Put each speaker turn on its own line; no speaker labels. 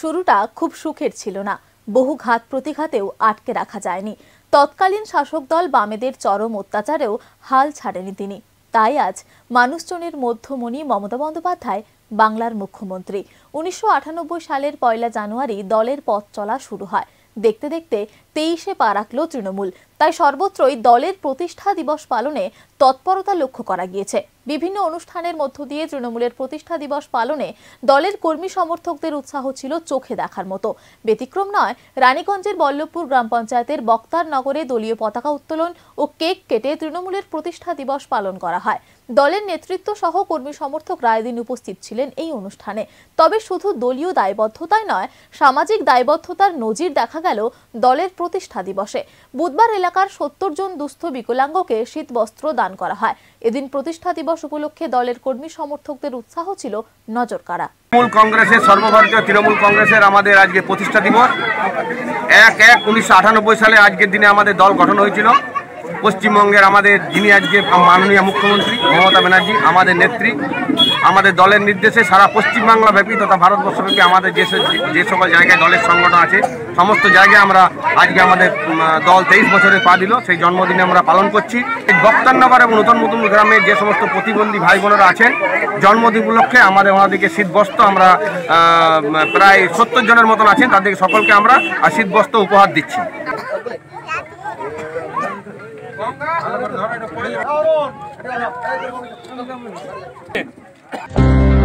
শুরুটা খুব সুখের ছিল না বহু ঘাত প্রতিঘাতেও আটকে রাখা যায়নি তৎকালীন শাসক দল বামেদের চরম অত্যাচারেও হাল ছাড়েনি তিনি তাই আজ মানুষজনের মধ্যমণি মমতা বন্দ্যোপাধ্যায় বাংলার মুখ্যমন্ত্রী উনিশশো সালের পয়লা জানুয়ারি দলের পথ চলা শুরু হয় দেখতে দেখতে তেইশে পা রাখল তৃণমূল তাই সর্বত্রই দলের প্রতিষ্ঠা দিবস পালনে তৎপরতা লক্ষ্য করা গিয়েছে বিভিন্ন অনুষ্ঠানের মধ্য দিয়ে তৃণমূলের প্রতিষ্ঠা দিবস পালনে দলের কর্মী সমর্থকদের উৎসাহ ছিল চোখে দেখার মতো ব্যতিক্রম নয় রানীগঞ্জের বল্লভপুর গ্রাম পঞ্চায়েতের বক্তার নগরে দলীয় পতাকা উত্তোলন ও কেক কেটে তৃণমূলের প্রতিষ্ঠা দিবস পালন করা হয় দলের নেতৃত্ব সহ কর্মী সমর্থক রায়দিন উপস্থিত ছিলেন এই অনুষ্ঠানে তবে শুধু দলীয় দায়বদ্ধতায় নয় সামাজিক দায়বদ্ধতার নজির দেখা গেল দলের প্রতিষ্ঠা দিবসে বুধবার এলাকার সত্তর জন দুস্থ বিকলাঙ্গকে শীতবস্ত্র দান করা হয় এদিন প্রতিষ্ঠা দিবস উপলক্ষে দলের কর্মী সমর্থকদের উৎসাহ ছিল নজর কাড়া
তৃণমূল কংগ্রেসের সর্বভারতীয় তৃণমূল কংগ্রেসের আমাদের আজকে প্রতিষ্ঠা দিবস এক এক উনিশশো সালে আজকের দিনে আমাদের দল গঠন হয়েছিল পশ্চিমবঙ্গের আমাদের যিনি আজকে মাননীয় মুখ্যমন্ত্রী মমতা ব্যানার্জি আমাদের নেত্রী আমাদের দলের নির্দেশে সারা পশ্চিমবাংলা ব্যাপী তথা ভারতবর্ষব্যাপী আমাদের যে যে সকল জায়গায় দলের সংগঠন আছে সমস্ত জায়গায় আমরা আজকে আমাদের দল তেইশ বছরে পা দিল সেই জন্মদিনে আমরা পালন করছি এই বক্তান্নগর এবং নতুন নতুন গ্রামে যে সমস্ত প্রতিবন্ধী ভাই বোনেরা আছেন জন্মদিন উপলক্ষে আমাদের ওনাদেরকে শীতবস্ত্র আমরা প্রায় সত্তর জনের মতন আছেন তাদেরকে সকলকে আমরা শীতবস্ত্র উপহার দিচ্ছি Thank you.